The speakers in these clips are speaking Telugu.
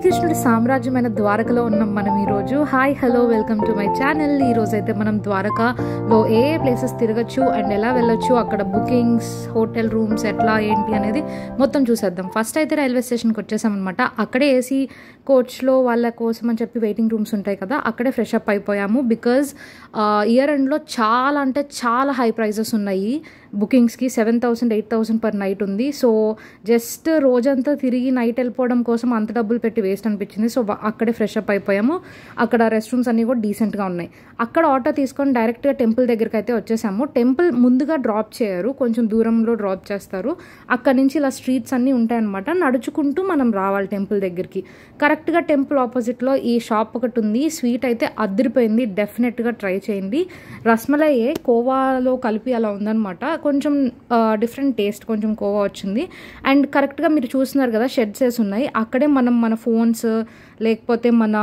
శ్రీకృష్ణుడి సామ్రాజ్యమైన ద్వారకలో ఉన్నాం మనం ఈరోజు hi hello welcome to my channel ఈరోజు అయితే మనం ద్వారకలో ఏ ఏ ప్లేసెస్ తిరగచ్చు అండ్ ఎలా వెళ్ళొచ్చు అక్కడ బుకింగ్స్ హోటల్ రూమ్స్ ఎట్లా ఏంటి అనేది మొత్తం చూసేద్దాం ఫస్ట్ అయితే రైల్వే స్టేషన్కి వచ్చేసామన్నమాట అక్కడే ఏసీ కోచ్లో వాళ్ళ కోసం అని చెప్పి వెయిటింగ్ రూమ్స్ ఉంటాయి కదా అక్కడే ఫ్రెష్ అప్ అయిపోయాము బికాజ్ ఇయర్ ఎండ్లో చాలా అంటే చాలా హై ప్రైజెస్ ఉన్నాయి బుకింగ్స్కి seven thousand eight thousand per night ఉంది సో జస్ట్ రోజంతా తిరిగి నైట్ వెళ్ళిపోవడం కోసం అంత డబ్బులు పెట్టి వేస్ట్ అనిపించింది సో అక్కడే ఫ్రెష్ అప్ అయిపోయాము అక్కడ రెస్ట్ రూమ్స్ అన్నీ కూడా డీసెంట్గా ఉన్నాయి అక్కడ ఆటో తీసుకొని డైరెక్ట్గా టెంపుల్ దగ్గరికి అయితే వచ్చేసాము టెంపుల్ ముందుగా డ్రాప్ చేయరు కొంచెం దూరంలో డ్రాప్ చేస్తారు అక్కడ నుంచి ఇలా స్ట్రీట్స్ అన్నీ ఉంటాయన్నమాట నడుచుకుంటూ మనం రావాలి టెంపుల్ దగ్గరికి కరెక్ట్గా టెంపుల్ ఆపోజిట్లో ఈ షాప్ ఒకటి ఉంది స్వీట్ అయితే అద్దరిపోయింది డెఫినెట్గా ట్రై చేయండి రస్మలయ్యే కోవాలో కలిపి అలా ఉందన్నమాట కొంచెం డిఫరెంట్ టేస్ట్ కొంచెం కోవా వచ్చింది అండ్ కరెక్ట్గా మీరు చూస్తున్నారు కదా షెడ్సెస్ ఉన్నాయి అక్కడే మనం మన ఫోన్స్ లేకపోతే మన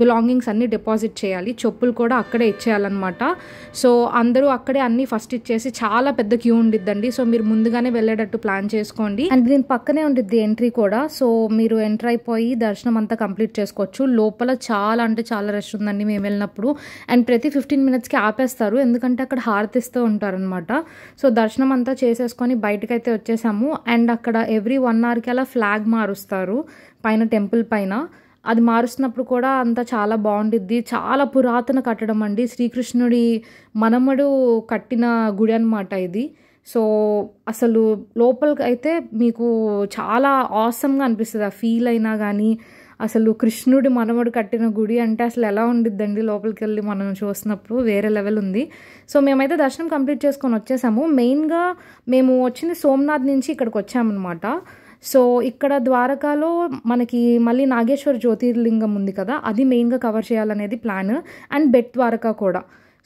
బిలాంగింగ్స్ అన్నీ డిపాజిట్ చేయాలి చెప్పులు కూడా అక్కడే ఇచ్చేయాలన్నమాట సో అందరూ అక్కడే అన్నీ ఫస్ట్ ఇచ్చేసి చాలా పెద్ద క్యూ ఉండిద్దండి సో మీరు ముందుగానే వెళ్ళేటట్టు ప్లాన్ చేసుకోండి అండ్ దీని పక్కనే ఉండిద్ది ఎంట్రీ కూడా సో మీరు ఎంటర్ అయిపోయి దర్శనం అంతా కంప్లీట్ చేసుకోవచ్చు లోపల చాలా అంటే చాలా రష్ ఉందండి మేము వెళ్ళినప్పుడు అండ్ ప్రతి ఫిఫ్టీన్ మినిట్స్కి ఆపేస్తారు ఎందుకంటే అక్కడ హారతిస్తూ ఉంటారనమాట సో దర్శనం అంతా చేసేసుకొని బయటకైతే వచ్చేసాము అండ్ అక్కడ ఎవ్రీ వన్ అవర్కి అలా ఫ్లాగ్ మారుస్తారు పైన టెంపుల్ పైన అది మారుస్తున్నప్పుడు కూడా అంతా చాలా బాగుండిద్ది చాలా పురాతన కట్టడం అండి శ్రీకృష్ణుడి మనమడు కట్టిన గుడి అనమాట ఇది సో అసలు లోపలికి అయితే మీకు చాలా ఆసమ్గా అనిపిస్తుంది ఆ ఫీల్ అయినా కానీ అసలు కృష్ణుడి మనవడు కట్టిన గుడి అంటే అసలు ఎలా ఉండిద్దండి లోపలికి వెళ్ళి మనం చూసినప్పుడు వేరే లెవెల్ ఉంది సో మేమైతే దర్శనం కంప్లీట్ చేసుకొని వచ్చేసాము మెయిన్గా మేము వచ్చింది సోమనాథ్ నుంచి ఇక్కడికి వచ్చామన్నమాట సో ఇక్కడ ద్వారకాలో మనకి మళ్ళీ నాగేశ్వర జ్యోతిర్లింగం ఉంది కదా అది మెయిన్గా కవర్ చేయాలనేది ప్లాన్ అండ్ బెట్ ద్వారకా కూడా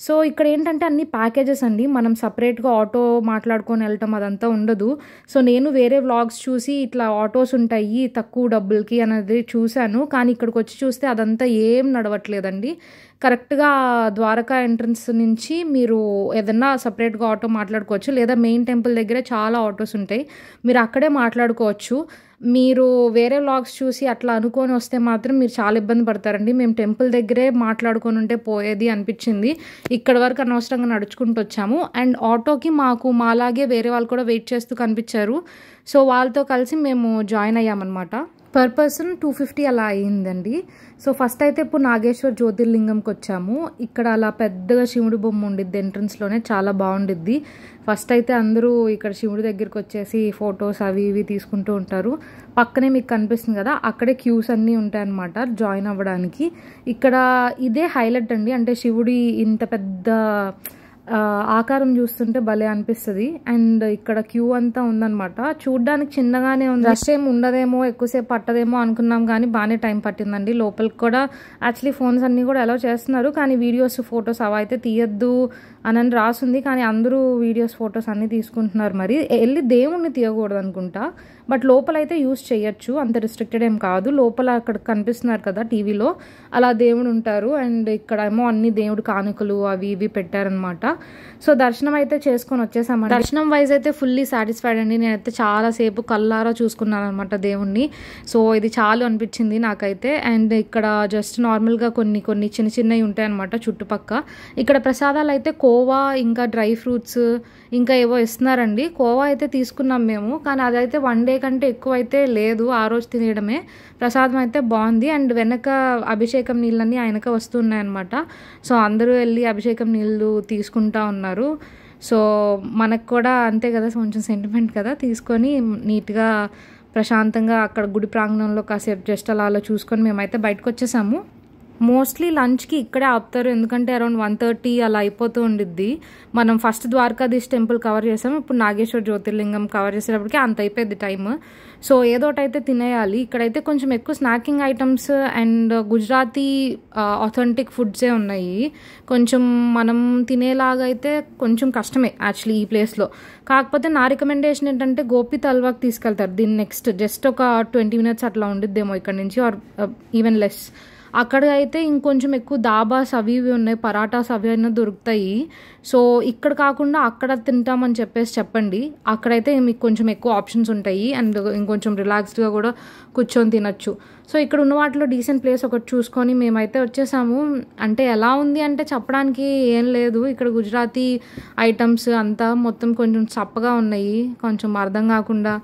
సో ఇక్కడ ఏంటంటే అన్ని ప్యాకేజెస్ అండి మనం సపరేట్గా ఆటో మాట్లాడుకొని వెళ్ళటం అదంతా ఉండదు సో నేను వేరే వ్లాగ్స్ చూసి ఇట్లా ఆటోస్ ఉంటాయి తక్కువ డబ్బులకి అనేది చూశాను కానీ ఇక్కడికి వచ్చి చూస్తే అదంతా ఏం నడవట్లేదండి కరెక్ట్గా ద్వారకా ఎంట్రన్స్ నుంచి మీరు ఏదన్నా సపరేట్గా ఆటో మాట్లాడుకోవచ్చు లేదా మెయిన్ టెంపుల్ దగ్గరే చాలా ఆటోస్ ఉంటాయి మీరు అక్కడే మాట్లాడుకోవచ్చు మీరు వేరే వ్లాగ్స్ చూసి అట్లా అనుకొని వస్తే మాత్రం మీరు చాలా ఇబ్బంది పడతారండి మేము టెంపుల్ దగ్గరే మాట్లాడుకొని ఉంటే పోయేది అనిపించింది ఇక్కడ వరకు అనవసరంగా నడుచుకుంటూ వచ్చాము అండ్ ఆటోకి మాకు మాలాగే వేరే వాళ్ళు కూడా వెయిట్ చేస్తూ కనిపించారు సో వాళ్ళతో కలిసి మేము జాయిన్ అయ్యామన్నమాట పర్ పర్సన్ టూ ఫిఫ్టీ అలా అయ్యిందండి సో ఫస్ట్ అయితే ఇప్పుడు నాగేశ్వర్ జ్యోతిర్లింగంకి వచ్చాము ఇక్కడ అలా పెద్దగా శివుడి బొమ్మ ఉండిద్ది ఎంట్రన్స్లోనే చాలా బాగుండిద్ది ఫస్ట్ అయితే అందరూ ఇక్కడ శివుడి దగ్గరికి వచ్చేసి ఫొటోస్ అవి ఇవి తీసుకుంటూ ఉంటారు పక్కనే మీకు కనిపిస్తుంది కదా అక్కడే క్యూస్ అన్నీ ఉంటాయన్నమాట జాయిన్ అవ్వడానికి ఇక్కడ ఇదే హైలైట్ అండి అంటే శివుడి ఇంత పెద్ద ఆకారం చూస్తుంటే భలే అనిపిస్తుంది అండ్ ఇక్కడ క్యూ అంతా ఉందనమాట చూడ్డానికి చిన్నగానే ఉంది రష్ ఏమి ఉండదేమో ఎక్కువసేపు పట్టదేమో అనుకున్నాం కానీ బాగానే టైం పట్టిందండి లోపలికి కూడా యాక్చువల్లీ ఫోన్స్ అన్నీ కూడా అలౌ చేస్తున్నారు కానీ వీడియోస్ ఫొటోస్ అవి అయితే తీయద్దు అని అని రాసింది కానీ అందరూ వీడియోస్ ఫొటోస్ అన్నీ తీసుకుంటున్నారు మరి వెళ్ళి దేవుణ్ణి తీయకూడదు అనుకుంటా బట్ లోపలైతే యూస్ చేయొచ్చు అంత రిస్ట్రిక్టెడ్ ఏం కాదు లోపల అక్కడ కనిపిస్తున్నారు కదా టీవీలో అలా దేవుడు ఉంటారు అండ్ ఇక్కడ ఏమో అన్ని దేవుడు కానుకలు అవి ఇవి పెట్టారనమాట సో దర్శనం అయితే చేసుకొని వచ్చేసామండి దర్శనం వైజ్ అయితే ఫుల్లీ సాటిస్ఫైడ్ అండి నేనైతే చాలాసేపు కల్లారా చూసుకున్నాను అనమాట దేవుణ్ణి సో ఇది చాలు అనిపించింది నాకైతే అండ్ ఇక్కడ జస్ట్ నార్మల్గా కొన్ని కొన్ని చిన్న చిన్నవి ఉంటాయి అనమాట చుట్టుపక్క ఇక్కడ ప్రసాదాలు అయితే కోవా ఇంకా డ్రై ఫ్రూట్స్ ఇంకా ఏవో ఇస్తున్నారండి కోవా అయితే తీసుకున్నాం మేము కానీ అదైతే వన్ డే కంటే ఎక్కువ అయితే లేదు ఆ రోజు తినేయడమే ప్రసాదం అయితే బాగుంది అండ్ వెనక అభిషేకం నీళ్ళన్నీ ఆయనక వస్తున్నాయన్నమాట సో అందరూ వెళ్ళి అభిషేకం నీళ్ళు తీసుకుంటా ఉన్నారు తీసుకున్నారు సో మనకు కూడా అంతే కదా కొంచెం సెంటిమెంట్ కదా తీసుకొని నీట్గా ప్రశాంతంగా అక్కడ గుడి ప్రాంగణంలో కాసేపు జస్ట్ అలా అలా చూసుకొని మేమైతే బయటకు వచ్చేసాము మోస్ట్లీ లంచ్కి ఇక్కడే ఆపుతారు ఎందుకంటే అరౌండ్ వన్ థర్టీ అలా అయిపోతూ ఉండిద్ది మనం ఫస్ట్ ద్వారకాధీష్ టెంపుల్ కవర్ చేసాము ఇప్పుడు నాగేశ్వర జ్యోతిర్లింగం కవర్ చేసేటప్పటికి అంత అయిపోయింది టైమ్ సో ఏదోటైతే తినేయాలి ఇక్కడైతే కొంచెం ఎక్కువ snacking items and Gujarati authentic ఫుడ్సే ఉన్నాయి కొంచెం మనం తినేలాగా అయితే కొంచెం కష్టమే యాక్చువల్లీ ఈ ప్లేస్లో కాకపోతే నా రికమెండేషన్ ఏంటంటే గోపి తల్వాకి తీసుకెళ్తారు దీన్ని నెక్స్ట్ జస్ట్ ఒక ట్వంటీ మినిట్స్ అట్లా ఉండిద్దేమో ఇక్కడ నుంచి ఆర్ ఈవెన్ లెస్ అక్కడ అయితే ఇంకొంచెం ఎక్కువ దాబాస్ అవి ఇవి ఉన్నాయి పరాటాస్ అవి అయినా దొరుకుతాయి సో ఇక్కడ కాకుండా అక్కడ తింటామని చెప్పేసి చెప్పండి అక్కడైతే మీకు కొంచెం ఎక్కువ ఆప్షన్స్ ఉంటాయి అండ్ ఇంకొంచెం రిలాక్స్డ్గా కూడా కూర్చొని తినచ్చు సో ఇక్కడ ఉన్న వాటిలో డీసెంట్ ప్లేస్ ఒకటి చూసుకొని మేమైతే వచ్చేసాము అంటే ఎలా ఉంది అంటే చెప్పడానికి ఏం లేదు ఇక్కడ గుజరాతీ ఐటమ్స్ అంతా మొత్తం కొంచెం చప్పగా ఉన్నాయి కొంచెం అర్థం కాకుండా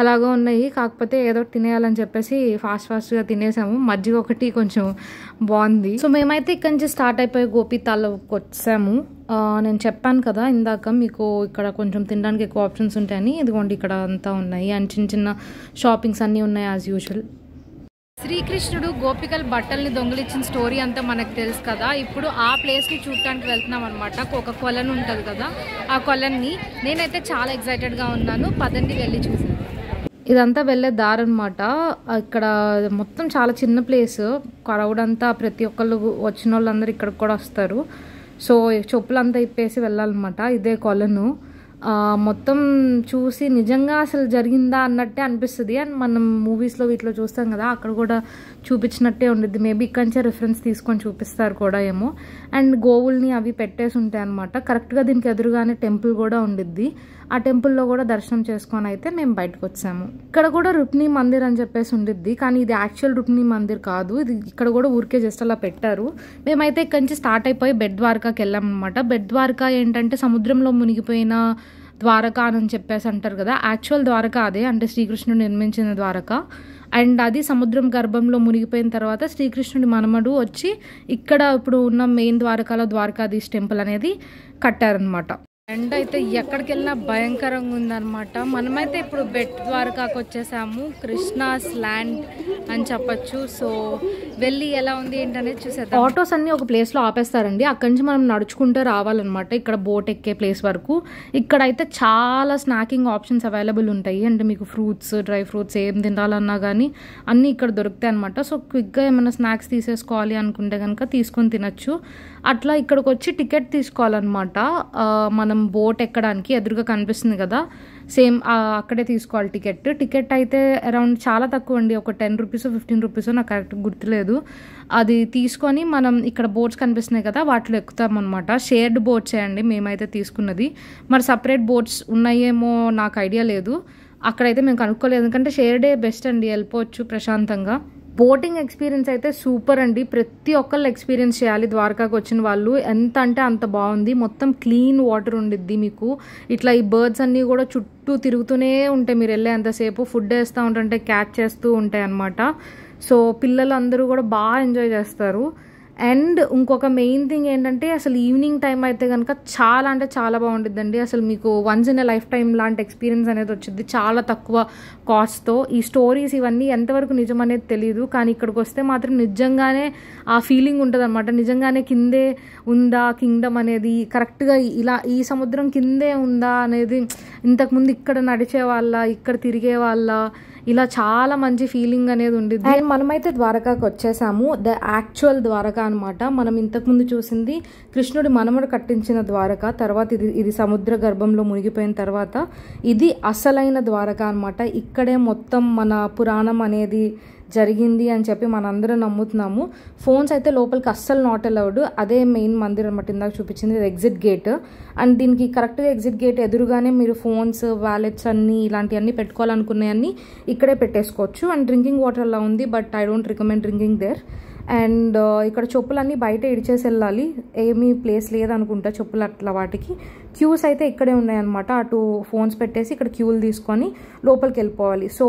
అలాగే ఉన్నాయి కాకపోతే ఏదో తినేయాలని చెప్పేసి ఫాస్ట్ ఫాస్ట్గా తినేసాము మజ్జిగ ఒకటి కొంచెం బాగుంది సో మేమైతే ఇక్కడి నుంచి స్టార్ట్ అయిపోయి గోపి వచ్చాము నేను చెప్పాను కదా ఇందాక మీకు ఇక్కడ కొంచెం తినడానికి ఎక్కువ ఆప్షన్స్ ఉంటాయని ఇదిగోండి ఇక్కడ అంతా ఉన్నాయి అండ్ చిన్న చిన్న షాపింగ్స్ అన్నీ ఉన్నాయి యాజ్ యూజువల్ శ్రీకృష్ణుడు గోపికలు బట్టల్ని దొంగలిచ్చిన స్టోరీ అంతా మనకు తెలుసు కదా ఇప్పుడు ఆ ప్లేస్కి చూడటానికి వెళ్తున్నాం అనమాట ఒక కొలను ఉంటుంది కదా ఆ కొలన్ని నేనైతే చాలా ఎక్సైటెడ్గా ఉన్నాను పదండికి వెళ్ళి చూసి ఇదంతా వెళ్ళే దారి అనమాట ఇక్కడ మొత్తం చాలా చిన్న ప్లేస్ క్రౌడ్ అంతా ప్రతి ఒక్కళ్ళు వచ్చిన వాళ్ళందరూ ఇక్కడికి కూడా వస్తారు సో చెప్పులంతా ఇప్పేసి వెళ్ళాలన్నమాట ఇదే కొలను మొత్తం చూసి నిజంగా అసలు జరిగిందా అన్నట్టే అనిపిస్తుంది అండ్ మనం మూవీస్లో వీటిలో చూస్తాం కదా అక్కడ కూడా చూపించినట్టే ఉండిద్ది మేబీ ఇక్కడి నుంచే రిఫరెన్స్ తీసుకొని చూపిస్తారు కూడా ఏమో అండ్ గోవుల్ని అవి పెట్టేసి ఉంటాయి అనమాట కరెక్ట్గా దీనికి ఎదురుగానే టెంపుల్ కూడా ఉండిద్ది ఆ టెంపుల్లో కూడా దర్శనం చేసుకొని అయితే మేము బయటకు వచ్చాము ఇక్కడ కూడా రుక్ని మందిర్ అని చెప్పేసి ఉండిద్ది కానీ ఇది యాక్చువల్ రుక్ని మందిర్ కాదు ఇది ఇక్కడ కూడా ఊరికే జస్ట్ అలా పెట్టారు మేమైతే ఇక్కడి నుంచి స్టార్ట్ అయిపోయి బెడ్ ద్వారకాకి వెళ్ళాం అనమాట బెడ్ ద్వారకా ఏంటంటే సముద్రంలో మునిగిపోయిన ద్వారకా అని చెప్పేసి అంటారు కదా యాక్చువల్ ద్వారక అదే అంటే శ్రీకృష్ణుడు నిర్మించిన ద్వారక అండ్ అది సముద్రం గర్భంలో మునిగిపోయిన తర్వాత శ్రీకృష్ణుడి మనమడు వచ్చి ఇక్కడ ఇప్పుడు ఉన్న మెయిన్ ద్వారకాలో ద్వారకాధీష్ టెంపుల్ అనేది కట్టారనమాట ఎండ అయితే ఎక్కడికి వెళ్ళినా భయంకరంగా ఉందన్నమాట మనమైతే ఇప్పుడు బెట్ ద్వారకాకు వచ్చేసాము కృష్ణాస్ ల్యాండ్ అని చెప్పచ్చు సో వెళ్ళి ఎలా ఉంది ఏంటనేది చూసేది ఆటోస్ అన్ని ఒక ప్లేస్లో ఆపేస్తారండి అక్కడి నుంచి మనం నడుచుకుంటూ రావాలన్నమాట ఇక్కడ బోట్ ఎక్కే ప్లేస్ వరకు ఇక్కడ అయితే చాలా స్నాకింగ్ ఆప్షన్స్ అవైలబుల్ ఉంటాయి అంటే మీకు ఫ్రూట్స్ డ్రై ఫ్రూట్స్ ఏం తినాలన్నా కానీ అన్నీ ఇక్కడ దొరుకుతాయి అనమాట సో క్విక్గా ఏమైనా స్నాక్స్ తీసేసుకోవాలి అనుకుంటే కనుక తీసుకొని తినచ్చు అట్లా ఇక్కడికి వచ్చి టికెట్ తీసుకోవాలన్నమాట మనం బోట్ ఎక్కడానికి ఎదురుగా కనిపిస్తుంది కదా సేమ్ అక్కడే తీసుకోవాలి టికెట్ టికెట్ అయితే అరౌండ్ చాలా తక్కువ అండి ఒక టెన్ రూపీస్ ఫిఫ్టీన్ రూపీస్ నాకు కరెక్ట్ గుర్తులేదు అది తీసుకొని మనం ఇక్కడ బోట్స్ కనిపిస్తున్నాయి కదా వాటిలో ఎక్కుతామన్నమాట షేర్డ్ బోట్స్ అండి మేమైతే తీసుకున్నది మరి సపరేట్ బోట్స్ ఉన్నాయేమో నాకు ఐడియా లేదు అక్కడైతే మేము కనుక్కోలేదు ఎందుకంటే షేర్డే బెస్ట్ అండి వెళ్ళిపోవచ్చు ప్రశాంతంగా బోటింగ్ ఎక్స్పీరియన్స్ అయితే సూపర్ అండి ప్రతి ఒక్కళ్ళు ఎక్స్పీరియన్స్ చేయాలి ద్వారకాకు వచ్చిన వాళ్ళు ఎంత అంటే అంత బాగుంది మొత్తం క్లీన్ వాటర్ ఉండిద్ది మీకు ఇట్లా ఈ బర్డ్స్ అన్నీ కూడా చుట్టూ తిరుగుతూనే ఉంటాయి మీరు వెళ్ళేంతసేపు ఫుడ్ వేస్తూ ఉంటుంటే క్యాచ్ చేస్తూ ఉంటాయి అనమాట సో పిల్లలందరూ కూడా బాగా ఎంజాయ్ చేస్తారు అండ్ ఇంకొక మెయిన్ థింగ్ ఏంటంటే అసలు ఈవినింగ్ టైం అయితే కనుక చాలా అంటే చాలా బాగుంటుందండి అసలు మీకు వన్స్ ఇన్ లైఫ్ టైం లాంటి ఎక్స్పీరియన్స్ అనేది వచ్చింది చాలా తక్కువ కాస్ట్తో ఈ స్టోరీస్ ఇవన్నీ ఎంతవరకు నిజం అనేది తెలియదు కానీ ఇక్కడికి వస్తే మాత్రం నిజంగానే ఆ ఫీలింగ్ ఉంటుంది నిజంగానే కిందే ఉందా కింగ్డమ్ అనేది కరెక్ట్గా ఇలా ఈ సముద్రం కిందే ఉందా అనేది ఇంతకుముందు ఇక్కడ నడిచే వాళ్ళ ఇక్కడ తిరిగే వాళ్ళ ఇలా చాలా మంచి ఫీలింగ్ అనేది ఉండేది అండ్ మనమైతే ద్వారకాకి వచ్చేసాము ద యాక్చువల్ ద్వారకా అనమాట మనం ఇంతకుముందు చూసింది కృష్ణుడి మనముడు కట్టించిన ద్వారక తర్వాత ఇది ఇది సముద్ర గర్భంలో మునిగిపోయిన తర్వాత ఇది అసలైన ద్వారక అనమాట ఇక్కడే మొత్తం మన పురాణం అనేది జరిగింది అని చెప్పి మనందరం నమ్ముతున్నాము ఫోన్స్ అయితే లోపలికి అస్సలు నాట్ అలౌడ్ అదే మెయిన్ మందిర్ అనమాట ఇందాక చూపించింది ఎగ్జిట్ గేట్ అండ్ దీనికి కరెక్ట్గా ఎగ్జిట్ గేట్ ఎదురుగానే మీరు ఫోన్స్ వ్యాలెట్స్ అన్నీ ఇలాంటివన్నీ అన్నీ ఇక్కడే పెట్టేసుకోవచ్చు అండ్ డ్రింకింగ్ వాటర్ అలా ఉంది but I don't recommend drinking there and ఇక్కడ చెప్పులన్నీ బయట ఇడిచేసి వెళ్ళాలి ఏమీ ప్లేస్ లేదనుకుంటా చెప్పులు అట్లా వాటికి క్యూస్ అయితే ఇక్కడే ఉన్నాయన్నమాట అటు ఫోన్స్ పెట్టేసి ఇక్కడ క్యూలు తీసుకొని లోపలికి వెళ్ళిపోవాలి సో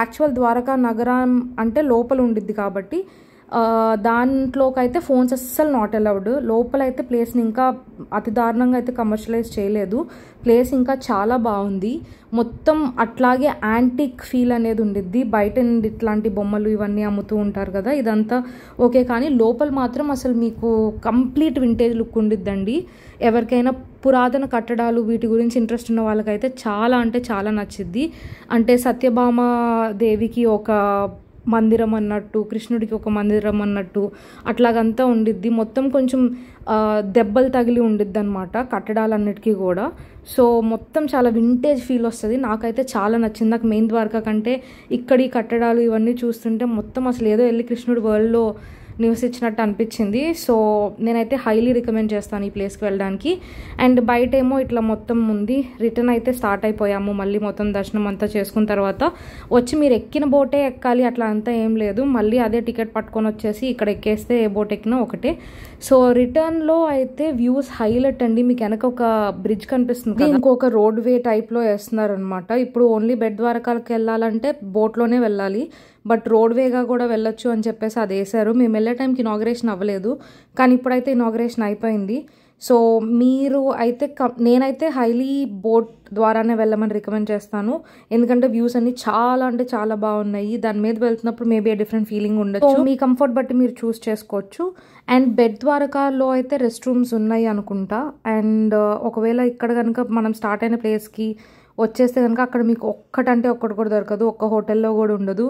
యాక్చువల్ ద్వారకా నగరం అంటే లోపల ఉండిద్ది కాబట్టి దాంట్లోకైతే ఫోన్స్ అస్సలు నాట్ అలౌడ్ లోపల అయితే ప్లేస్ని ఇంకా అతి దారుణంగా అయితే కమర్షియలైజ్ చేయలేదు ప్లేస్ ఇంకా చాలా బాగుంది మొత్తం అట్లాగే యాంటిక్ ఫీల్ అనేది ఉండిద్ది బయట ఇట్లాంటి బొమ్మలు ఇవన్నీ అమ్ముతూ ఉంటారు కదా ఇదంతా ఓకే కానీ లోపల మాత్రం అసలు మీకు కంప్లీట్ వింటేజ్ లుక్ ఉండిద్దండి ఎవరికైనా పురాతన కట్టడాలు వీటి గురించి ఇంట్రెస్ట్ ఉన్న వాళ్ళకైతే చాలా అంటే చాలా నచ్చిద్ది అంటే సత్యభామ దేవికి ఒక మందిరం అన్నట్టు కృష్ణుడికి ఒక మందిరం అన్నట్టు అట్లాగంతా ఉండిద్ది మొత్తం కొంచెం దెబ్బలు తగిలి ఉండిద్ది అనమాట కట్టడాలన్నిటికీ కూడా సో మొత్తం చాలా వింటేజ్ ఫీల్ వస్తుంది నాకైతే చాలా నచ్చింది నాకు మెయిన్ ద్వారకా కంటే ఇక్కడి కట్టడాలు ఇవన్నీ చూస్తుంటే మొత్తం అసలు ఏదో వెళ్ళి కృష్ణుడి వరల్డ్లో న్యూస్ ఇచ్చినట్టు అనిపించింది సో నేనైతే హైలీ రికమెండ్ చేస్తాను ఈ ప్లేస్కి వెళ్ళడానికి అండ్ బయట ఏమో ఇట్లా మొత్తం ఉంది రిటర్న్ అయితే స్టార్ట్ అయిపోయాము మళ్ళీ మొత్తం దర్శనం అంతా చేసుకున్న తర్వాత వచ్చి మీరు ఎక్కిన బోటే ఎక్కాలి అట్లా అంతా ఏం లేదు మళ్ళీ అదే టికెట్ పట్టుకొని వచ్చేసి ఇక్కడ ఎక్కేస్తే ఏ బోట్ ఎక్కినా ఒకటే సో రిటర్న్లో అయితే వ్యూస్ హైలెట్ అండి మీకు వెనక ఒక బ్రిడ్జ్ కనిపిస్తుంది ఇంకొక రోడ్ వే టైప్లో వేస్తున్నారనమాట ఇప్పుడు ఓన్లీ బెడ్ ద్వారకాలకు వెళ్ళాలంటే బోట్లోనే వెళ్ళాలి బట్ రోడ్ వేగా కూడా వెళ్ళొచ్చు అని చెప్పేసి అది వేసారు మేము వెళ్ళే టైంకి ఇనాగ్రేషన్ అవ్వలేదు కానీ ఇప్పుడైతే ఇనాగ్రేషన్ అయిపోయింది సో మీరు అయితే నేనైతే హైలీ బోట్ ద్వారానే వెళ్ళమని రికమెండ్ చేస్తాను ఎందుకంటే వ్యూస్ అన్ని చాలా అంటే చాలా బాగున్నాయి దాని మీద వెళ్తున్నప్పుడు మేబీ డిఫరెంట్ ఫీలింగ్ ఉండొచ్చు మీ కంఫర్ట్ బట్టి మీరు చూస్ చేసుకోవచ్చు అండ్ బెడ్ ద్వారకాలో అయితే రెస్ట్ రూమ్స్ ఉన్నాయి అనుకుంటా అండ్ ఒకవేళ ఇక్కడ కనుక మనం స్టార్ట్ అయిన ప్లేస్కి వచ్చేస్తే కనుక అక్కడ మీకు ఒక్కటంటే ఒక్కటి కూడా దొరకదు ఒక్క హోటల్లో కూడా ఉండదు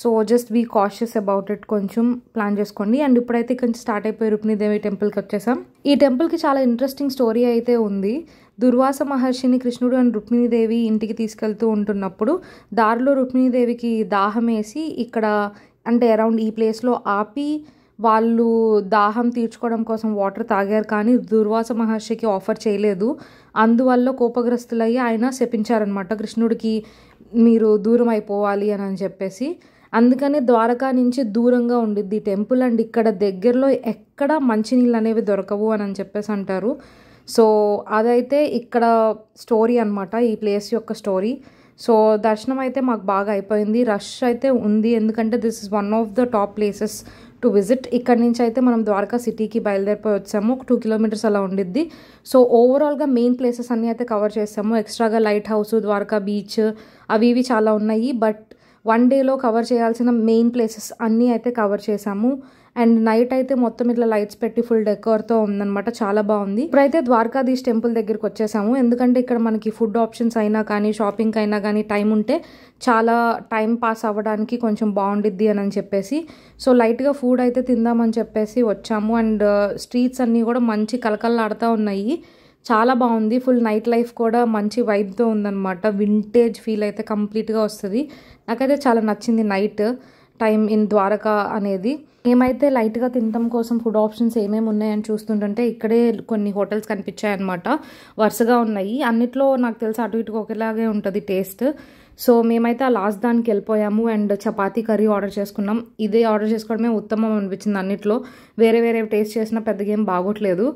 so just be cautious about it కొంచెం ప్లాన్ చేసుకోండి అండ్ ఇప్పుడైతే కొంచెం స్టార్ట్ అయిపోయి దేవి టెంపుల్కి వచ్చేసాం ఈ టెంపుల్కి చాలా ఇంట్రెస్టింగ్ స్టోరీ అయితే ఉంది దుర్వాస మహర్షిని కృష్ణుడు అండ్ రుక్మిణీదేవి ఇంటికి తీసుకెళ్తూ ఉంటున్నప్పుడు దారిలో రుక్మిణీదేవికి దాహం వేసి ఇక్కడ అంటే అరౌండ్ ఈ ప్లేస్లో ఆపి వాళ్ళు దాహం తీర్చుకోవడం కోసం వాటర్ తాగారు కానీ దుర్వాస మహర్షికి ఆఫర్ చేయలేదు అందువల్ల కోపగ్రస్తులయ్యి ఆయన శపించారనమాట కృష్ణుడికి మీరు దూరం అయిపోవాలి అని అని చెప్పేసి అందుకని ద్వారకా నుంచి దూరంగా ఉండిద్ది టెంపుల్ అండ్ ఇక్కడ దగ్గరలో ఎక్కడ మంచినీళ్ళు అనేవి దొరకవు అని అని చెప్పేసి అంటారు సో అదైతే ఇక్కడ స్టోరీ అనమాట ఈ ప్లేస్ యొక్క స్టోరీ సో దర్శనం అయితే మాకు బాగా అయిపోయింది రష్ అయితే ఉంది ఎందుకంటే this is one of the top places to visit ఇక్కడ నుంచి అయితే మనం ద్వారకా సిటీకి బయలుదేరిపోయి వచ్చాము ఒక టూ కిలోమీటర్స్ అలా ఉండిద్ది సో ఓవరాల్గా మెయిన్ ప్లేసెస్ అన్నీ అయితే కవర్ చేసాము ఎక్స్ట్రాగా లైట్ హౌస్ ద్వారకా బీచ్ అవి ఇవి చాలా ఉన్నాయి బట్ వన్ డేలో కవర్ చేయాల్సిన మెయిన్ ప్లేసెస్ అన్నీ అయితే కవర్ చేసాము అండ్ నైట్ అయితే మొత్తం ఇట్లా లైట్స్ పెట్టి ఫుల్ డెకోర్తో ఉందనమాట చాలా బాగుంది ఇప్పుడైతే ద్వారకాధీష్ టెంపుల్ దగ్గరికి వచ్చేసాము ఎందుకంటే ఇక్కడ మనకి ఫుడ్ ఆప్షన్స్ అయినా కానీ షాపింగ్ అయినా కానీ టైం ఉంటే చాలా టైం పాస్ అవ్వడానికి కొంచెం బాగుండిద్ది అని చెప్పేసి సో లైట్గా ఫుడ్ అయితే తిందామని చెప్పేసి వచ్చాము అండ్ స్ట్రీట్స్ అన్నీ కూడా మంచి కలకలలాడుతూ ఉన్నాయి చాలా బాగుంది ఫుల్ నైట్ లైఫ్ కూడా మంచి వైబ్తో ఉందనమాట వింటేజ్ ఫీల్ అయితే కంప్లీట్గా వస్తుంది నాకైతే చాలా నచ్చింది నైట్ టైం ఇన్ ద్వారకా అనేది ఏమైతే లైట్గా తినటం కోసం ఫుడ్ ఆప్షన్స్ ఏమేమి ఉన్నాయని చూస్తుంటుంటే ఇక్కడే కొన్ని హోటల్స్ కనిపించాయి అనమాట వరుసగా ఉన్నాయి అన్నిట్లో నాకు తెలిసి అటు ఇటుకు ఒకేలాగే ఉంటుంది టేస్ట్ సో మేమైతే ఆ లాస్ట్ దానికి వెళ్ళిపోయాము అండ్ చపాతీ కర్రీ ఆర్డర్ చేసుకున్నాం ఇదే ఆర్డర్ చేసుకోవడమే ఉత్తమం అనిపించింది అన్నిట్లో వేరే వేరే టేస్ట్ చేసినా పెద్దగా ఏం బాగోట్లేదు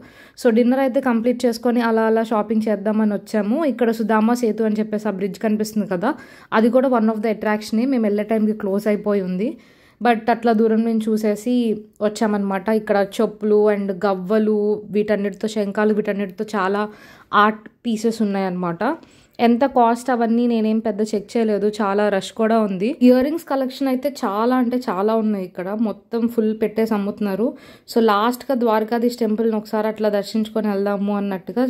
సో డిన్నర్ అయితే కంప్లీట్ చేసుకొని అలా అలా షాపింగ్ చేద్దామని వచ్చాము ఇక్కడ సుధామా సేతు అని చెప్పేసి ఆ బ్రిడ్జ్ కనిపిస్తుంది కదా అది కూడా వన్ ఆఫ్ ద అట్రాక్షన్ మేము వెళ్ళే టైంకి క్లోజ్ అయిపోయి ఉంది బట్ అట్లా దూరం నుంచి చూసేసి వచ్చామన్నమాట ఇక్కడ చెప్పులు అండ్ గవ్వలు వీటన్నిటితో శంఖాలు వీటన్నిటితో చాలా ఆర్ట్ పీసెస్ ఉన్నాయన్నమాట ఎంత కాస్ట్ అవన్నీ నేనేం పెద్ద చెక్ చేయలేదు చాలా రష్ కూడా ఉంది ఇయర్ రింగ్స్ కలెక్షన్ అయితే చాలా అంటే చాలా ఉన్నాయి ఇక్కడ మొత్తం ఫుల్ పెట్టేసి అమ్ముతున్నారు సో లాస్ట్గా ద్వారకాధీష్ టెంపుల్ని ఒకసారి అట్లా దర్శించుకొని వెళ్దాము అన్నట్టుగా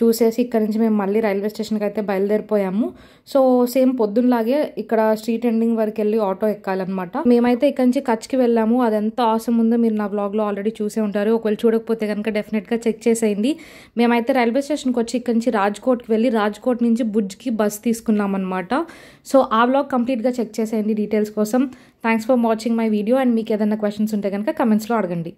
చూసేసి ఇక్కడ నుంచి మేము మళ్ళీ రైల్వే స్టేషన్కి అయితే బయలుదేరిపోయాము సో సేమ్ పొద్దున్నలాగే ఇక్కడ స్ట్రీట్ ఎండింగ్ వరకు వెళ్ళి ఆటో ఎక్కాలన్నమాట మేమైతే ఇక్కడ నుంచి కచ్కి వెళ్ళాము అది ఎంత ఆసం ఉందో మీరు నా బ్లాగ్లో ఆల్రెడీ చూసే ఉంటారు ఒకవేళ చూడకపోతే కనుక డెఫినెట్గా చెక్ చేసేయండి మేమైతే రైల్వే స్టేషన్కి వచ్చి ఇక్కడ నుంచి రాజ్కోట్కి వెళ్ళి రాజ్కోట్ నుంచి బుజ్కి బస్ తీసుకున్నాం అనమాట సో ఆ వ్లాగ్ కంప్లీట్గా చెక్ చేసేయండి డీటెయిల్స్ కోసం thanks for watching my video and మీకు ఏదైనా క్వశ్చన్స్ ఉంటే కనుక కమెంట్స్లో అడగండి